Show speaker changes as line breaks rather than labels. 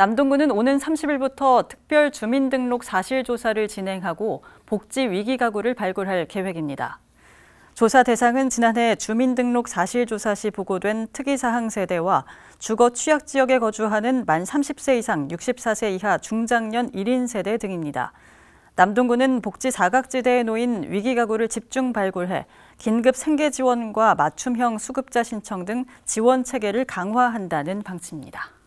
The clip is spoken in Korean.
남동구는 오는 30일부터 특별 주민등록 사실 조사를 진행하고 복지 위기 가구를 발굴할 계획입니다. 조사 대상은 지난해 주민등록 사실 조사 시 보고된 특이사항 세대와 주거 취약 지역에 거주하는 만 30세 이상 64세 이하 중장년 1인 세대 등입니다. 남동구는 복지 사각지대에 놓인 위기 가구를 집중 발굴해 긴급 생계 지원과 맞춤형 수급자 신청 등 지원 체계를 강화한다는 방침입니다.